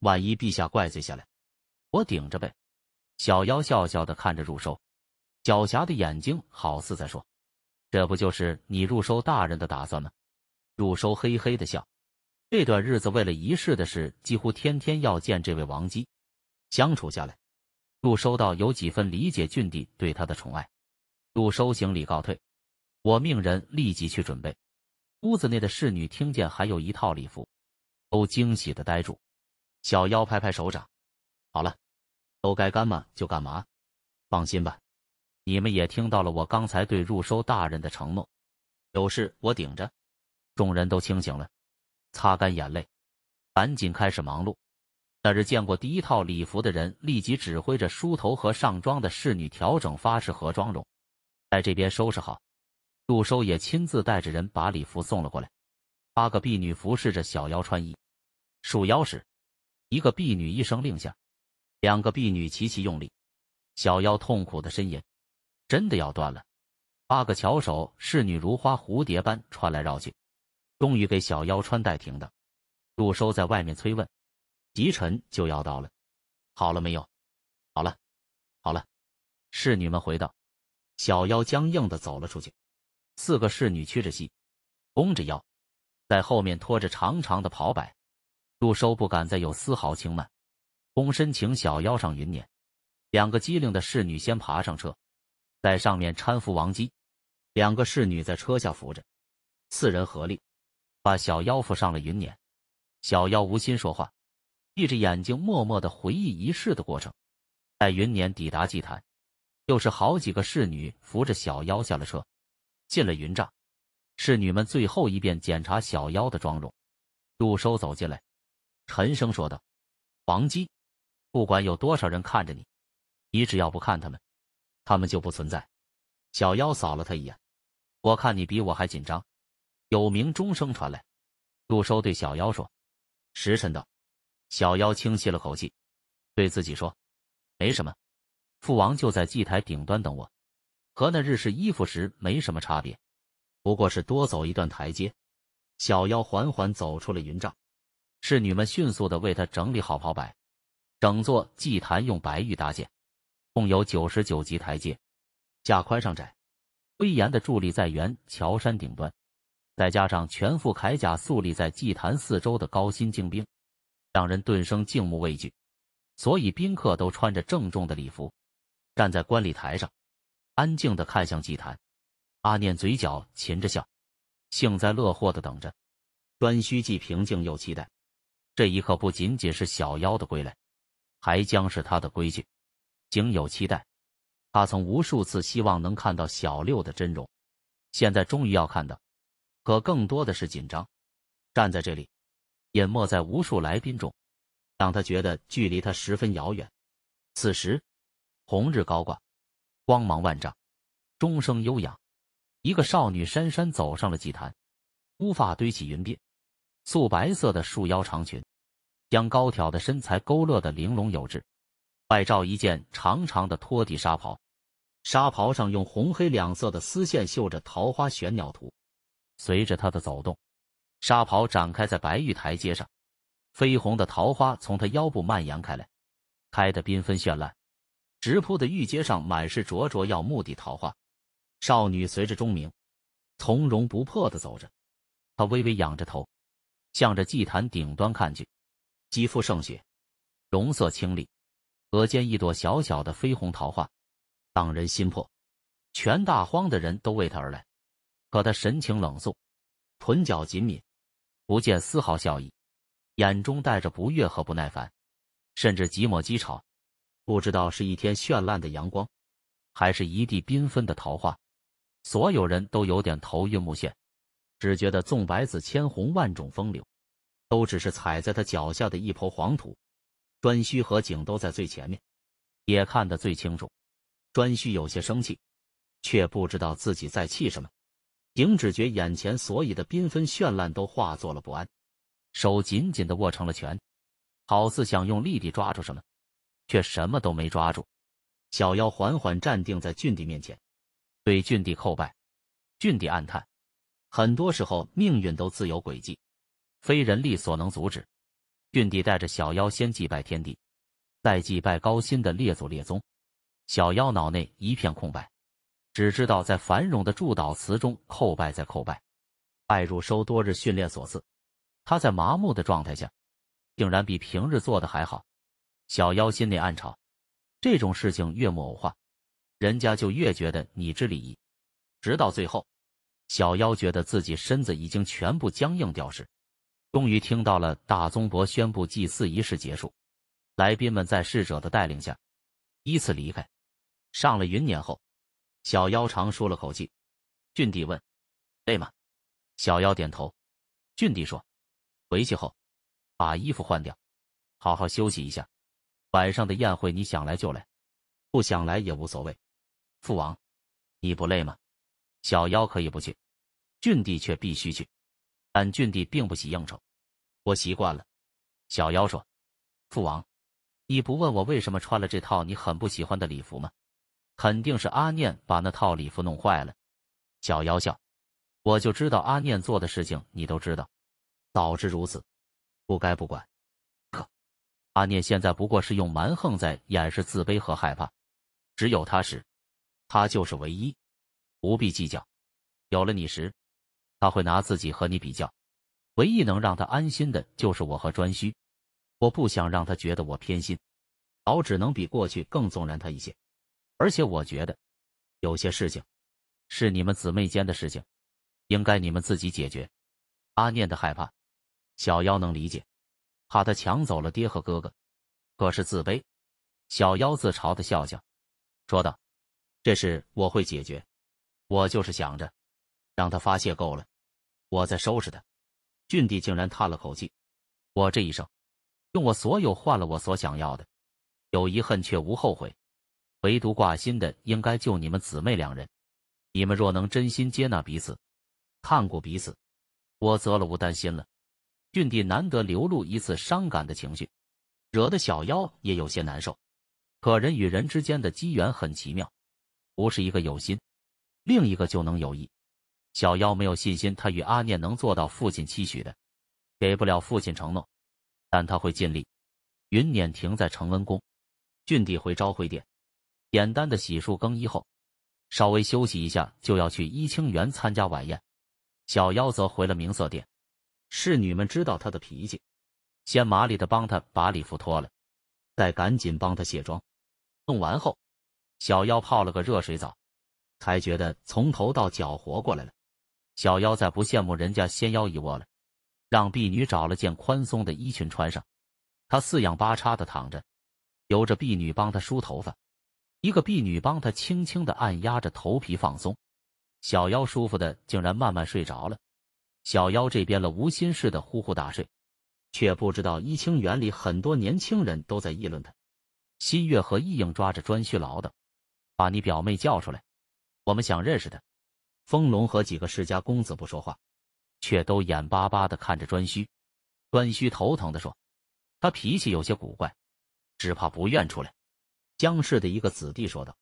万一陛下怪罪下来，我顶着呗。小妖笑笑的看着入收，狡黠的眼睛好似在说：“这不就是你入收大人的打算吗？”入收嘿嘿的笑。这段日子为了仪式的事，几乎天天要见这位王姬，相处下来，入收到有几分理解郡帝对他的宠爱。入收行礼告退，我命人立即去准备。屋子内的侍女听见还有一套礼服，都惊喜的呆住。小妖拍拍手掌，好了，都该干嘛就干嘛。放心吧，你们也听到了我刚才对入收大人的承诺，有事我顶着。众人都清醒了，擦干眼泪，赶紧开始忙碌。那日见过第一套礼服的人，立即指挥着梳头和上妆的侍女调整发饰和妆容，在这边收拾好。入收也亲自带着人把礼服送了过来。八个婢女服侍着小妖穿衣，束腰时。一个婢女一声令下，两个婢女齐齐用力，小妖痛苦的呻吟，真的要断了。八个巧手侍女如花蝴蝶般穿来绕去，终于给小妖穿戴停当。陆收在外面催问，吉辰就要到了，好了没有？好了，好了。侍女们回道，小妖僵硬的走了出去。四个侍女屈着膝，弓着腰，在后面拖着长长的袍摆。陆收不敢再有丝毫轻慢，躬身请小妖上云辇。两个机灵的侍女先爬上车，在上面搀扶王姬，两个侍女在车下扶着，四人合力把小妖扶上了云辇。小妖无心说话，闭着眼睛默默的回忆仪式的过程。待云辇抵达祭坛，又是好几个侍女扶着小妖下了车，进了云帐。侍女们最后一遍检查小妖的妆容。陆收走进来。沉声说道：“王姬，不管有多少人看着你，你只要不看他们，他们就不存在。”小妖扫了他一眼，我看你比我还紧张。有名钟声传来，陆收对小妖说：“时辰到。”小妖轻吸了口气，对自己说：“没什么，父王就在祭台顶端等我，和那日式衣服时没什么差别，不过是多走一段台阶。”小妖缓缓走出了云帐。侍女们迅速的为他整理好袍摆。整座祭坛用白玉搭建，共有九十九级台阶，架宽上窄，威严的伫立在原桥山顶端。再加上全副铠甲肃立在祭坛四周的高薪精兵，让人顿生敬慕畏惧。所以宾客都穿着郑重的礼服，站在观礼台上，安静的看向祭坛。阿念嘴角噙着笑，幸灾乐祸的等着。端须既平静又期待。这一刻不仅仅是小妖的归来，还将是他的归去。仅有期待，他曾无数次希望能看到小六的真容，现在终于要看到，可更多的是紧张。站在这里，隐没在无数来宾中，让他觉得距离他十分遥远。此时，红日高挂，光芒万丈，钟声悠扬，一个少女姗姗走上了祭坛，乌发堆起云鬓。素白色的束腰长裙，将高挑的身材勾勒的玲珑有致，外罩一件长长的拖地纱袍，纱袍上用红黑两色的丝线绣着桃花玄鸟图。随着她的走动，纱袍展开在白玉台阶上，绯红的桃花从她腰部蔓延开来，开得缤纷绚烂。直铺的玉阶上满是灼灼耀目的桃花。少女随着钟鸣，从容不迫地走着，她微微仰着头。向着祭坛顶端看去，肌肤胜雪，容色清丽，额间一朵小小的绯红桃花，荡人心魄。全大荒的人都为他而来，可他神情冷肃，唇角紧抿，不见丝毫笑意，眼中带着不悦和不耐烦，甚至几抹讥嘲。不知道是一天绚烂的阳光，还是一地缤纷的桃花，所有人都有点头晕目眩。只觉得纵百紫千红万种风流，都只是踩在他脚下的一抔黄土。颛顼和景都在最前面，也看得最清楚。颛顼有些生气，却不知道自己在气什么。景只觉眼前所有的缤纷绚烂都化作了不安，手紧紧的握成了拳，好似想用力地抓住什么，却什么都没抓住。小妖缓缓站定在郡帝面前，对郡帝叩拜。郡帝暗叹。很多时候，命运都自有轨迹，非人力所能阻止。俊帝带着小妖先祭拜天地，再祭拜高辛的列祖列宗。小妖脑内一片空白，只知道在繁荣的祝祷词中叩拜，再叩拜。拜入收多日训练所赐，他在麻木的状态下，定然比平日做的还好。小妖心内暗嘲：这种事情越木偶化，人家就越觉得你知礼仪。直到最后。小妖觉得自己身子已经全部僵硬掉时，终于听到了大宗伯宣布祭祀仪式结束。来宾们在侍者的带领下依次离开。上了云辇后，小妖长舒了口气。俊帝问：“累吗？”小妖点头。俊帝说：“回去后把衣服换掉，好好休息一下。晚上的宴会你想来就来，不想来也无所谓。”父王，你不累吗？小妖可以不去，郡帝却必须去。但郡帝并不喜应酬，我习惯了。小妖说：“父王，你不问我为什么穿了这套你很不喜欢的礼服吗？肯定是阿念把那套礼服弄坏了。”小妖笑：“我就知道阿念做的事情你都知道，导致如此，不该不管。可阿念现在不过是用蛮横在掩饰自卑和害怕，只有他是，他就是唯一。”不必计较。有了你时，他会拿自己和你比较。唯一能让他安心的，就是我和专需。我不想让他觉得我偏心，老只能比过去更纵然他一些。而且我觉得，有些事情是你们姊妹间的事情，应该你们自己解决。阿念的害怕，小妖能理解，怕他抢走了爹和哥哥。可是自卑，小妖自嘲的笑笑，说道：“这事我会解决。”我就是想着，让他发泄够了，我再收拾他。俊弟竟然叹了口气，我这一生，用我所有换了我所想要的，有遗恨却无后悔，唯独挂心的应该就你们姊妹两人。你们若能真心接纳彼此，看过彼此，我则了无担心了。俊弟难得流露一次伤感的情绪，惹得小妖也有些难受。可人与人之间的机缘很奇妙，不是一个有心。另一个就能有益。小妖没有信心，他与阿念能做到父亲期许的，给不了父亲承诺，但他会尽力。云辇停在承恩宫，郡帝回昭会殿，简单的洗漱更衣后，稍微休息一下，就要去一清园参加晚宴。小妖则回了明色殿，侍女们知道他的脾气，先麻利的帮他把礼服脱了，再赶紧帮他卸妆。弄完后，小妖泡了个热水澡。才觉得从头到脚活过来了。小妖再不羡慕人家仙妖一窝了。让婢女找了件宽松的衣裙穿上，她四仰八叉的躺着，由着婢女帮她梳头发。一个婢女帮她轻轻的按压着头皮放松。小妖舒服的竟然慢慢睡着了。小妖这边了无心事的呼呼大睡，却不知道伊清园里很多年轻人都在议论他。新月和意影抓着专须唠叨：“把你表妹叫出来。”我们想认识他，风龙和几个世家公子不说话，却都眼巴巴的看着颛顼。颛顼头疼的说：“他脾气有些古怪，只怕不愿出来。”江氏的一个子弟说道：“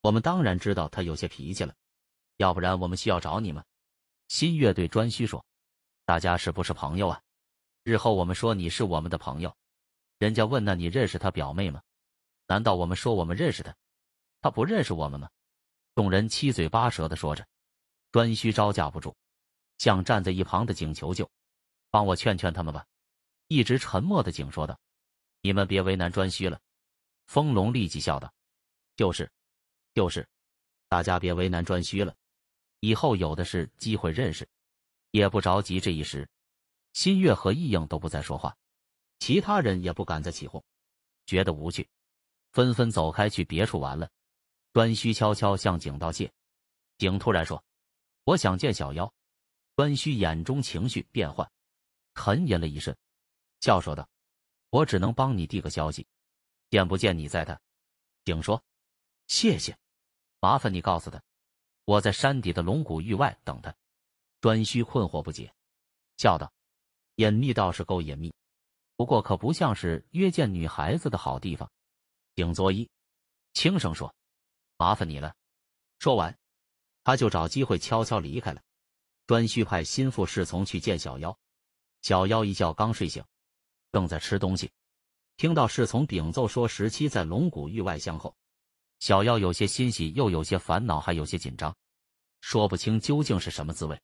我们当然知道他有些脾气了，要不然我们需要找你吗？”新月对颛顼说：“大家是不是朋友啊？日后我们说你是我们的朋友，人家问那你认识他表妹吗？难道我们说我们认识他，他不认识我们吗？”众人七嘴八舌的说着，颛顼招架不住，向站在一旁的景求救：“帮我劝劝他们吧。”一直沉默的景说道：“你们别为难专需了。”风龙立即笑道：“就是，就是，大家别为难专需了，以后有的是机会认识，也不着急这一时。”新月和异影都不再说话，其他人也不敢再起哄，觉得无趣，纷纷走开去别处玩了。端虚悄悄向景道谢，景突然说：“我想见小妖。”端虚眼中情绪变幻，沉吟了一瞬，笑说道：“我只能帮你递个消息，见不见你在他。”景说：“谢谢，麻烦你告诉他，我在山底的龙骨域外等他。”颛顼困惑不解，笑道：“隐秘倒是够隐秘，不过可不像是约见女孩子的好地方。”景作揖，轻声说。麻烦你了。说完，他就找机会悄悄离开了。专需派心腹侍从去见小妖。小妖一觉刚睡醒，正在吃东西，听到侍从禀奏说十七在龙骨域外乡后，小妖有些欣喜，又有些烦恼，还有些紧张，说不清究竟是什么滋味。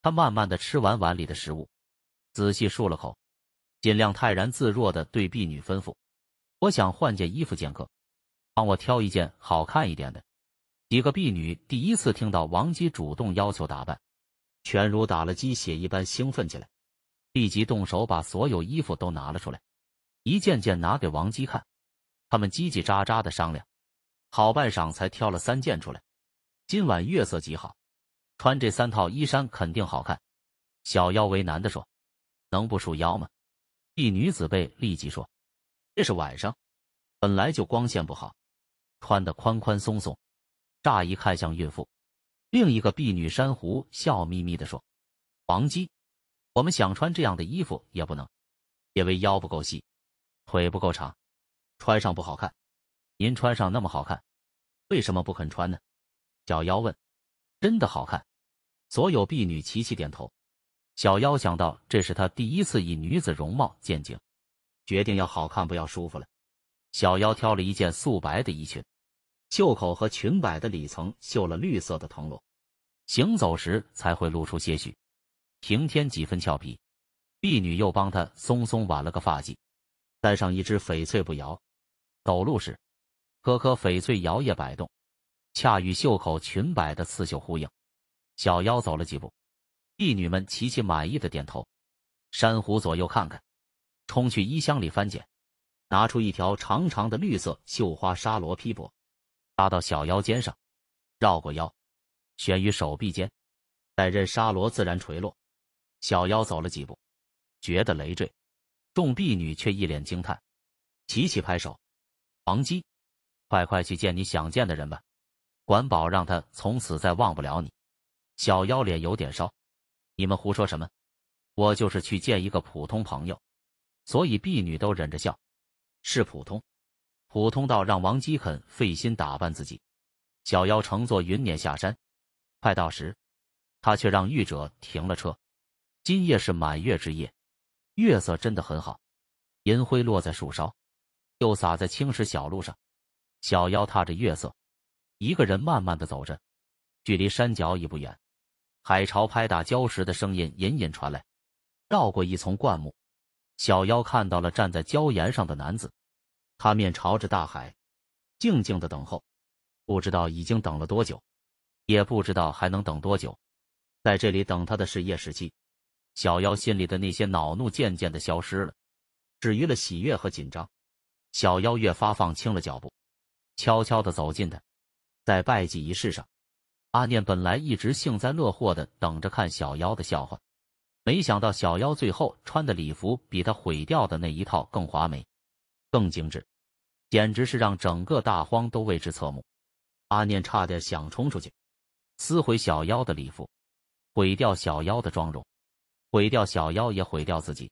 他慢慢的吃完碗里的食物，仔细漱了口，尽量泰然自若的对婢女吩咐：“我想换件衣服见客。”帮我挑一件好看一点的。几个婢女第一次听到王姬主动要求打扮，全如打了鸡血一般兴奋起来，立即动手把所有衣服都拿了出来，一件件拿给王姬看。他们叽叽喳喳的商量，好半晌才挑了三件出来。今晚月色极好，穿这三套衣衫肯定好看。小妖为难的说：“能不束腰吗？”一女子被立即说：“这是晚上，本来就光线不好。”穿的宽宽松松，乍一看像孕妇。另一个婢女珊瑚笑眯眯地说：“王姬，我们想穿这样的衣服也不能，因为腰不够细，腿不够长，穿上不好看。您穿上那么好看，为什么不肯穿呢？”小妖问。真的好看。所有婢女齐齐点头。小妖想到这是他第一次以女子容貌见景，决定要好看不要舒服了。小妖挑了一件素白的衣裙。袖口和裙摆的里层绣了绿色的藤萝，行走时才会露出些许，平添几分俏皮。婢女又帮她松松挽了个发髻，戴上一只翡翠步摇，走路时颗颗翡翠摇曳摆动，恰与袖口裙摆的刺绣呼应。小妖走了几步，婢女们齐齐满意的点头。珊瑚左右看看，冲去衣箱里翻捡，拿出一条长长的绿色绣花纱罗披帛。搭到小腰间上，绕过腰，悬于手臂间，待任沙罗自然垂落。小妖走了几步，觉得累赘，众婢女却一脸惊叹，齐齐拍手：“王姬，快快去见你想见的人吧，管保让他从此再忘不了你。”小妖脸有点烧：“你们胡说什么？我就是去见一个普通朋友。”所以婢女都忍着笑，是普通。普通道让王基肯费心打扮自己，小妖乘坐云辇下山。快到时，他却让御者停了车。今夜是满月之夜，月色真的很好，银辉落在树梢，又洒在青石小路上。小妖踏着月色，一个人慢慢的走着。距离山脚已不远，海潮拍打礁石的声音隐隐传来。绕过一丛灌木，小妖看到了站在礁岩上的男子。他面朝着大海，静静的等候，不知道已经等了多久，也不知道还能等多久。在这里等他的是叶时期，小妖心里的那些恼怒渐渐的消失了，止于了喜悦和紧张。小妖越发放轻了脚步，悄悄的走近他。在拜祭仪式上，阿念本来一直幸灾乐祸的等着看小妖的笑话，没想到小妖最后穿的礼服比他毁掉的那一套更华美。更精致，简直是让整个大荒都为之侧目。阿念差点想冲出去，撕毁小妖的礼服，毁掉小妖的妆容，毁掉小妖，也毁掉自己。